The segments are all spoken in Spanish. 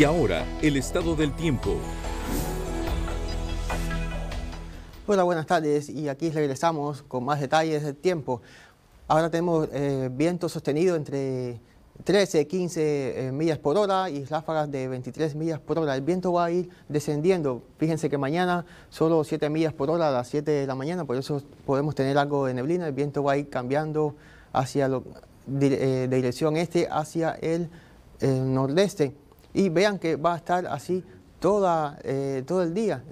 Y ahora, el estado del tiempo. Hola, buenas tardes y aquí regresamos con más detalles del tiempo. Ahora tenemos eh, viento sostenido entre 13, 15 eh, millas por hora y ráfagas de 23 millas por hora. El viento va a ir descendiendo. Fíjense que mañana solo 7 millas por hora a las 7 de la mañana, por eso podemos tener algo de neblina. El viento va a ir cambiando hacia eh, de, dirección este hacia el, el nordeste y vean que va a estar así toda, eh, todo el día,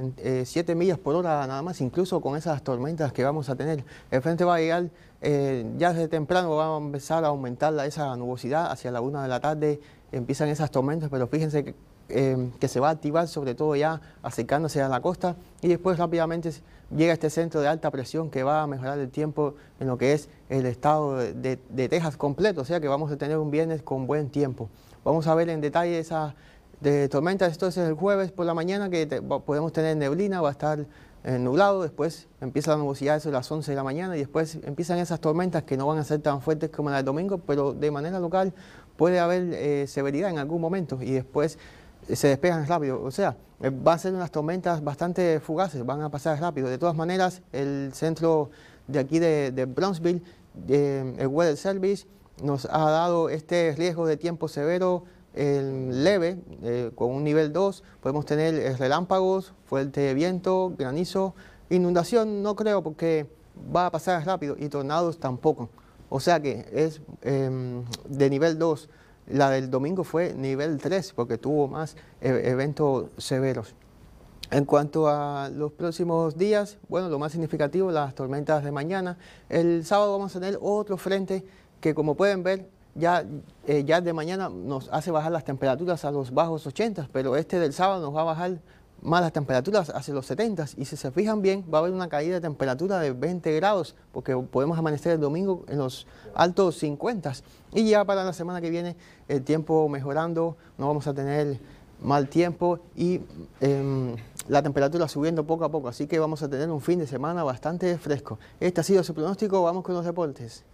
7 eh, millas por hora nada más, incluso con esas tormentas que vamos a tener. El frente va a llegar, ya desde temprano va a empezar a aumentar la, esa nubosidad, hacia la 1 de la tarde empiezan esas tormentas, pero fíjense em, que, se va a activar sobre todo ya acercándose a la costa y después rápidamente llega este centro de alta presión que va a mejorar el tiempo en lo que es el estado de, de Texas completo, o sea que vamos a tener un viernes con buen tiempo. Vamos a ver en detalle esas de tormentas. es el jueves por la mañana que podemos tener neblina, va a estar eh, nublado, después empieza la nubosidad eso a las 11 de la mañana y después empiezan esas tormentas que no van a ser tan fuertes como la del domingo, pero de manera local puede haber eh, severidad en algún momento y después eh, se despejan rápido. O sea, van a ser unas tormentas bastante fugaces, van a pasar rápido. De todas maneras, el centro de aquí de, Brownsville, el Weather Service, nos ha dado este riesgo de tiempo severo el leve, eh, con un nivel 2, podemos tener eh, relámpagos, fuerte viento, granizo, inundación no creo porque va a pasar rápido y tornados tampoco. O sea que es em, de nivel 2. La del domingo fue nivel 3 porque tuvo más eh, eventos severos. En cuanto a los próximos días, bueno, lo más significativo, las tormentas de mañana. El sábado vamos a tener otro frente que como pueden ver ya, eh, ya de mañana nos hace bajar las temperaturas a los bajos 80, pero este del sábado nos va a bajar más las temperaturas hacia los 70 y si se fijan bien va a haber una caída de temperatura de 20 grados porque podemos amanecer el domingo en los altos 50 y ya para la semana que viene el tiempo mejorando, no vamos a tener mal tiempo y em, la temperatura subiendo poco a poco, así que vamos a tener un fin de semana bastante fresco. Este ha sido su pronóstico, vamos con los deportes.